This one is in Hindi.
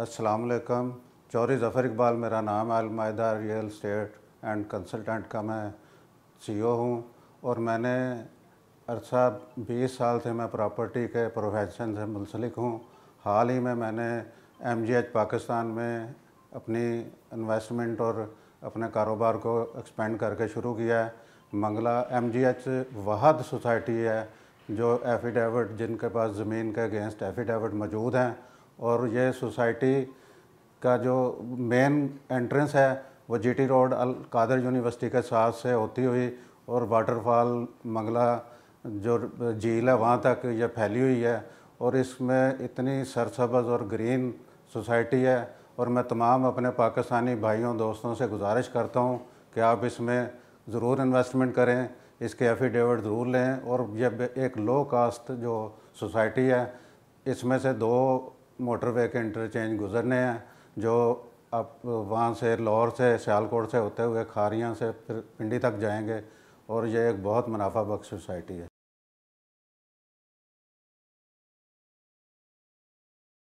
असलकम चौरी ज़फ़र इकबाल मेरा नाम है Almaida real estate and consultant का मैं सीईओ हूँ और मैंने अरसा बीस साल से मैं प्रॉपर्टी के प्रोफेशन से मुंसलिक हूँ हाल ही में मैंने एम जी एच पाकिस्तान में अपनी इन्वेस्टमेंट और अपने कारोबार को एक्सपेंड करके शुरू किया है मंगला एम जी एच वाहद सोसाइटी है जो एफिडेविट जिनके पास ज़मीन के अगेंस्ट एफिडेविट मौजूद हैं और ये सोसाइटी का जो मेन एंट्रेंस है वो GT road Al Qadir university के साथ से होती हुई और वाटरफॉल मंगला जो झील है वहाँ तक ये फैली हुई है और इसमें इतनी सरसब्ज और ग्रीन सोसाइटी है और मैं तमाम अपने पाकिस्तानी भाइयों दोस्तों से गुजारिश करता हूँ कि आप इसमें ज़रूर इन्वेस्टमेंट करें इसके एफिडेविट ज़रूर लें और ये एक लो कास्ट जो सोसाइटी है इसमें से दो मोटरवे के इंटरचेंज गुजरने हैं जो आप वहाँ से लाहौर से सियालकोट से होते हुए खारियाँ से फिर पिंडी तक जाएंगे और यह एक बहुत मुनाफा बख्श सोसाइटी है